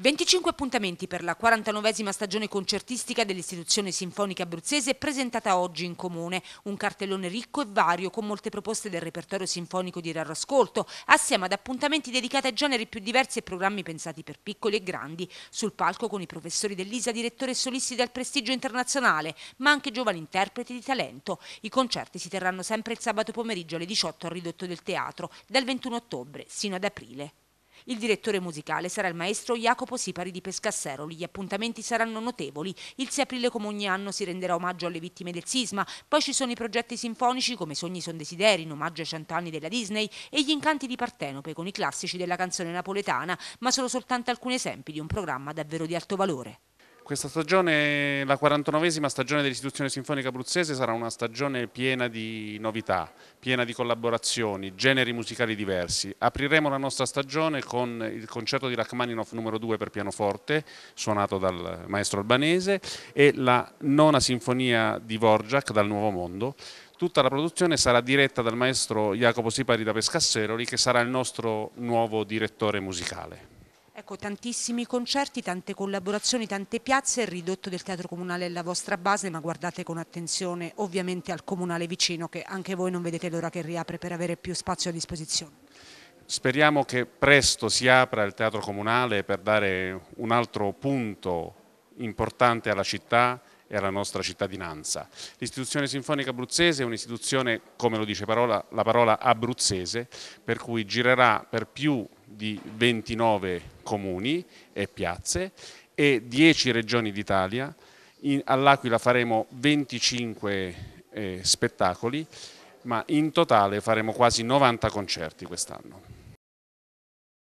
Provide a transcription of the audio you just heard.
25 appuntamenti per la 49esima stagione concertistica dell'Istituzione Sinfonica Abruzzese presentata oggi in comune. Un cartellone ricco e vario con molte proposte del repertorio sinfonico di raro ascolto, assieme ad appuntamenti dedicati a generi più diversi e programmi pensati per piccoli e grandi. Sul palco con i professori dell'ISA, direttori e solisti del prestigio internazionale, ma anche giovani interpreti di talento. I concerti si terranno sempre il sabato pomeriggio alle 18 al ridotto del teatro, dal 21 ottobre sino ad aprile. Il direttore musicale sarà il maestro Jacopo Sipari di Pescasseroli. Gli appuntamenti saranno notevoli. Il 6 aprile, come ogni anno, si renderà omaggio alle vittime del sisma. Poi ci sono i progetti sinfonici come Sogni son desideri, in omaggio ai cent'anni della Disney, e gli incanti di Partenope con i classici della canzone napoletana, ma sono soltanto alcuni esempi di un programma davvero di alto valore questa stagione, la 49esima stagione dell'Istituzione Sinfonica Abruzzese sarà una stagione piena di novità, piena di collaborazioni, generi musicali diversi. Apriremo la nostra stagione con il concerto di Rachmaninoff numero 2 per pianoforte, suonato dal maestro albanese, e la nona sinfonia di Vorjak dal Nuovo Mondo, Tutta la produzione sarà diretta dal maestro Jacopo Sipari da Pescasseroli che sarà il nostro nuovo direttore musicale. Ecco, tantissimi concerti, tante collaborazioni, tante piazze, il ridotto del Teatro Comunale è la vostra base, ma guardate con attenzione ovviamente al comunale vicino che anche voi non vedete l'ora che riapre per avere più spazio a disposizione. Speriamo che presto si apra il Teatro Comunale per dare un altro punto importante alla città e alla nostra cittadinanza. L'istituzione sinfonica abruzzese è un'istituzione, come lo dice parola, la parola abruzzese, per cui girerà per più di 29 comuni e piazze e 10 regioni d'Italia. All'Aquila faremo 25 eh, spettacoli, ma in totale faremo quasi 90 concerti quest'anno.